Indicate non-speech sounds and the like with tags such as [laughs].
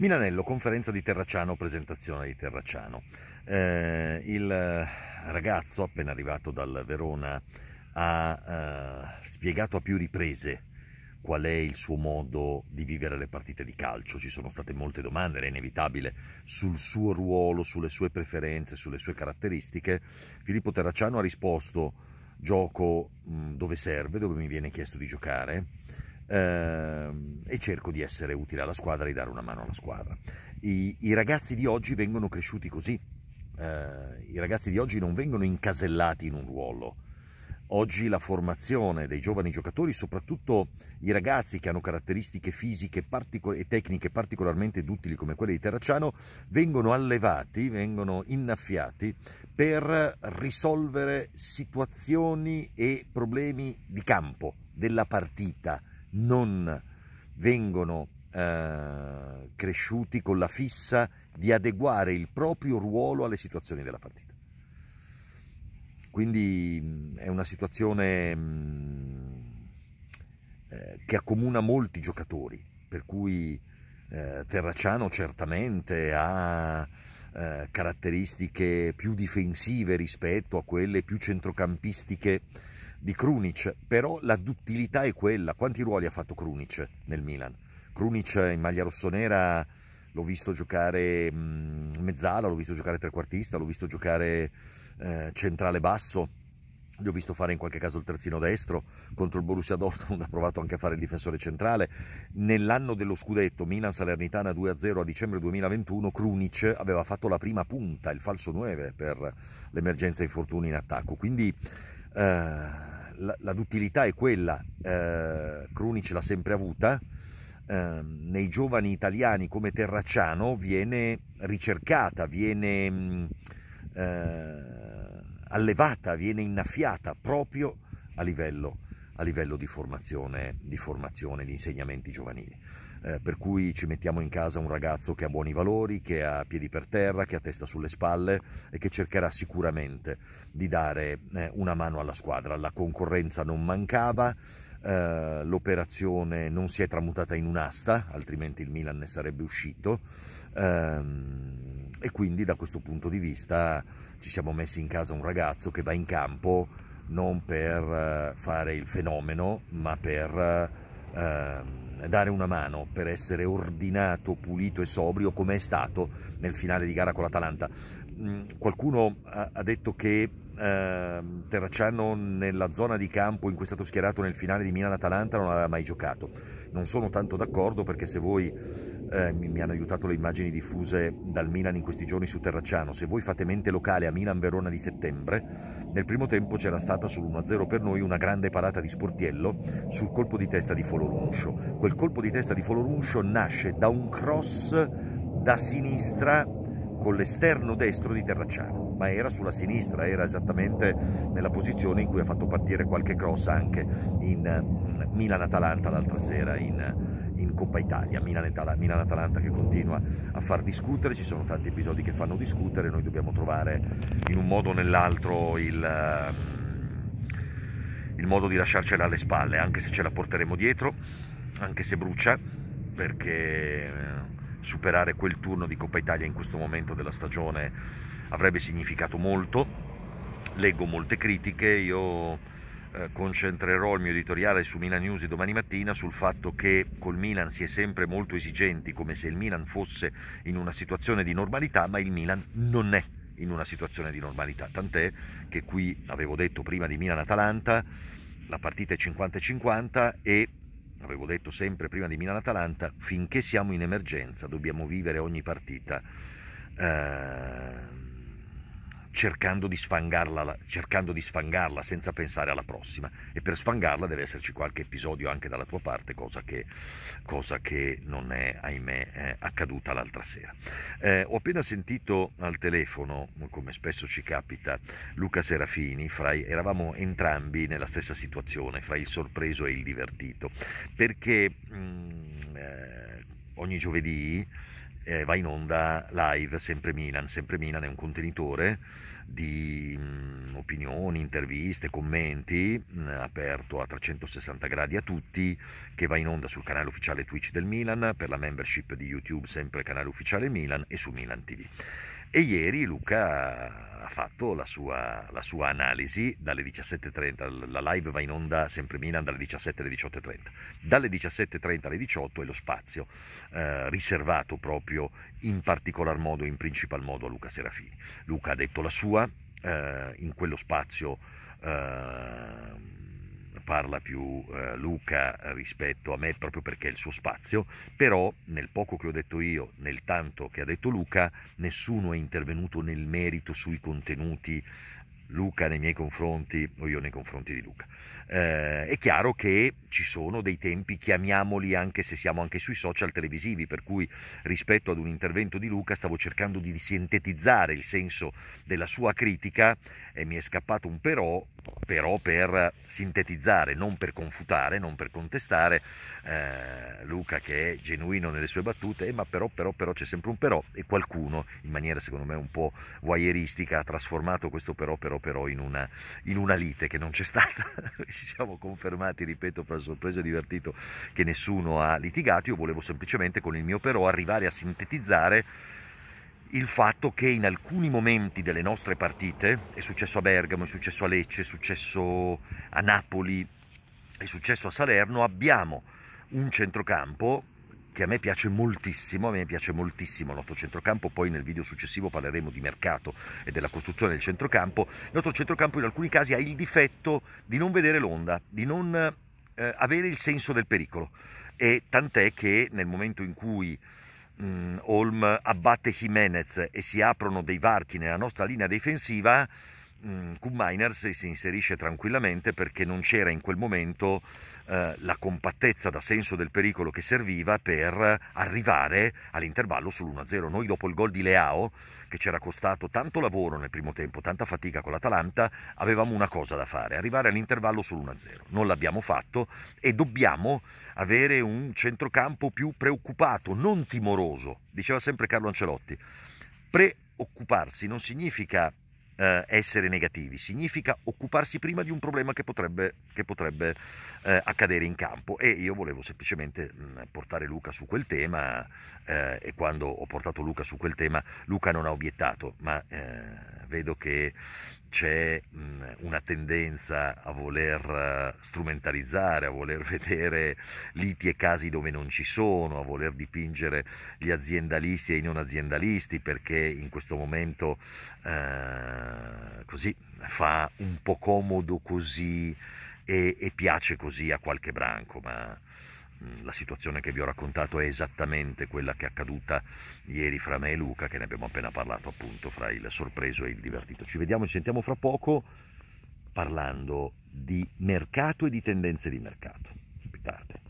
Milanello, conferenza di Terracciano, presentazione di Terracciano. Eh, il ragazzo appena arrivato dal Verona ha eh, spiegato a più riprese qual è il suo modo di vivere le partite di calcio. Ci sono state molte domande, era inevitabile, sul suo ruolo, sulle sue preferenze, sulle sue caratteristiche. Filippo Terracciano ha risposto gioco dove serve, dove mi viene chiesto di giocare ehm, e cerco di essere utile alla squadra e di dare una mano alla squadra. I, i ragazzi di oggi vengono cresciuti così, eh, i ragazzi di oggi non vengono incasellati in un ruolo. Oggi la formazione dei giovani giocatori, soprattutto i ragazzi che hanno caratteristiche fisiche e tecniche particolarmente duttili come quelle di Terracciano, vengono allevati, vengono innaffiati per risolvere situazioni e problemi di campo, della partita, non vengono eh, cresciuti con la fissa di adeguare il proprio ruolo alle situazioni della partita. Quindi è una situazione eh, che accomuna molti giocatori, per cui eh, Terracciano certamente ha eh, caratteristiche più difensive rispetto a quelle più centrocampistiche di Krunic, però la duttilità è quella. Quanti ruoli ha fatto Krunic nel Milan? Krunic in maglia rossonera l'ho visto giocare mm, mezzala, l'ho visto giocare trequartista, l'ho visto giocare eh, centrale basso, gli ho visto fare in qualche caso il terzino destro, contro il Borussia Dortmund [laughs] ha provato anche a fare il difensore centrale. Nell'anno dello scudetto Milan-Salernitana 2-0 a dicembre 2021 Krunic aveva fatto la prima punta, il falso 9 per l'emergenza infortuni in attacco, quindi eh, la, la, duttilità è quella, eh, ce l'ha sempre avuta, eh, nei giovani italiani come Terracciano viene ricercata, viene mm, eh, allevata, viene innaffiata proprio a livello, a livello di, formazione, di formazione, di insegnamenti giovanili. Eh, per cui ci mettiamo in casa un ragazzo che ha buoni valori, che ha piedi per terra, che ha testa sulle spalle e che cercherà sicuramente di dare eh, una mano alla squadra. La concorrenza non mancava, eh, l'operazione non si è tramutata in un'asta, altrimenti il Milan ne sarebbe uscito ehm, e quindi da questo punto di vista ci siamo messi in casa un ragazzo che va in campo non per eh, fare il fenomeno, ma per eh, Ehm, dare una mano per essere ordinato, pulito e sobrio come è stato nel finale di gara con l'Atalanta. Mm, qualcuno ha, detto che eh, Terracciano nella zona di campo in cui è stato schierato nel finale di Milan-Atalanta non aveva mai giocato. Non sono tanto d'accordo perché se voi eh, mi, mi, hanno aiutato le immagini diffuse dal Milan in questi giorni su Terracciano. Se voi fate mente locale a Milan-Verona di settembre, nel primo tempo c'era stata sull'1-0 per noi una grande parata di Sportiello sul colpo di testa di Foloruncio. Quel colpo di testa di Foloruncio nasce da un cross da sinistra con l'esterno destro di Terracciano ma era sulla sinistra, era esattamente nella posizione in cui ha fatto partire qualche cross anche in mm, Milan-Atalanta l'altra sera in, in Coppa Italia, Milan-Atalanta che continua a far discutere, ci sono tanti episodi che fanno discutere, noi dobbiamo trovare in un modo o nell'altro il, ehm, il modo di lasciarcela alle spalle, anche se ce la porteremo dietro, anche se brucia, perché eh, superare quel turno di Coppa Italia in questo momento della stagione avrebbe significato molto. Leggo molte critiche, io eh, concentrerò il mio editoriale su Milan News domani mattina sul fatto che col Milan si è sempre molto esigenti, come se il Milan fosse in una situazione di normalità, ma il Milan non è in una situazione di normalità. Tant'è che qui avevo detto prima di Milan-Atalanta, la partita è 50-50 e avevo detto sempre prima di Milan-Atalanta, finché siamo in emergenza dobbiamo vivere ogni partita. Eh cercando di, cercando di, sfangarla, senza pensare alla prossima. E per sfangarla deve esserci qualche episodio anche dalla tua parte, cosa che, cosa che non è, ahimè, eh, accaduta l'altra sera. Eh, ho appena sentito al telefono, come spesso ci capita, Luca Serafini, fra, eravamo entrambi nella stessa situazione, fra il sorpreso e il divertito, perché mh, mm, eh, ogni giovedì eh, va in onda live sempre Milan, sempre Milan è un contenitore di mh, mm, opinioni, interviste, commenti, mh, mm, aperto a 360 gradi a tutti, che va in onda sul canale ufficiale Twitch del Milan, per la membership di YouTube sempre canale ufficiale Milan e su Milan TV. E ieri Luca ha fatto la sua, la sua analisi dalle 17.30, la live va in onda sempre Milan dalle 17 alle 18.30, dalle 17.30 alle 18 è lo spazio eh, riservato proprio in particolar modo, in principal modo a Luca Serafini. Luca ha detto la sua eh, in quello spazio. Eh, parla più eh, Luca rispetto a me proprio perché è il suo spazio, però nel poco che ho detto io, nel tanto che ha detto Luca, nessuno è intervenuto nel merito sui contenuti Luca nei miei confronti o io nei confronti di Luca. Eh, è chiaro che ci sono dei tempi, chiamiamoli anche se siamo anche sui social televisivi, per cui rispetto ad un intervento di Luca stavo cercando di sintetizzare il senso della sua critica e mi è scappato un però, però per sintetizzare, non per confutare, non per contestare eh, Luca che è genuino nelle sue battute, eh, ma però, però, però c'è sempre un però e qualcuno in maniera secondo me un po' voyeuristica ha trasformato questo però, però chiaro però in una, in una lite che non c'è stata, [laughs] ci siamo confermati, ripeto, fra sorpresa e divertito che nessuno ha litigato, io volevo semplicemente con il mio però arrivare a sintetizzare il fatto che in alcuni momenti delle nostre partite, è successo a Bergamo, è successo a Lecce, è successo a Napoli, è successo a Salerno, abbiamo un centrocampo che a me piace moltissimo, a me piace moltissimo il nostro centrocampo, poi nel video successivo parleremo di mercato e della costruzione del centrocampo, il nostro centrocampo in alcuni casi ha il difetto di non vedere l'onda, di non eh, avere il senso del pericolo e tant'è che nel momento in cui mh, mm, Holm abbatte Jimenez e si aprono dei varchi nella nostra linea difensiva, mh, mm, Kuhn si inserisce tranquillamente perché non c'era in quel momento eh, la compattezza da senso del pericolo che serviva per arrivare all'intervallo sull'1-0. Noi dopo il gol di Leao, che c'era costato tanto lavoro nel primo tempo, tanta fatica con l'Atalanta, avevamo una cosa da fare, arrivare all'intervallo sull'1-0. Non l'abbiamo fatto e dobbiamo avere un centrocampo più preoccupato, non timoroso. Diceva sempre Carlo Ancelotti. Preoccuparsi non significa eh, essere negativi, significa occuparsi prima di un problema che potrebbe, che potrebbe eh, accadere in campo e io volevo semplicemente mh, mm, portare Luca su quel tema eh, e quando ho portato Luca su quel tema Luca non ha obiettato, ma eh, vedo che c'è una tendenza a voler eh, strumentalizzare, a voler [laughs] vedere liti e casi dove non ci sono, a voler dipingere gli aziendalisti e i non aziendalisti perché in questo momento eh, così fa un po' comodo così e, e piace così a qualche branco, ma la situazione che vi ho raccontato è esattamente quella che è accaduta ieri fra me e Luca, che ne abbiamo appena parlato appunto fra il sorpreso e il divertito. Ci vediamo e ci sentiamo fra poco parlando di mercato e di tendenze di mercato. Più tardi.